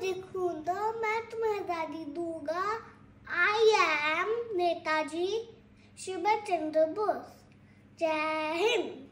मुझे खून दो मैं तुम्हें आज़ादी दूंगा आई एम नेताजी सुभाष चंद्र बोस जय हिंद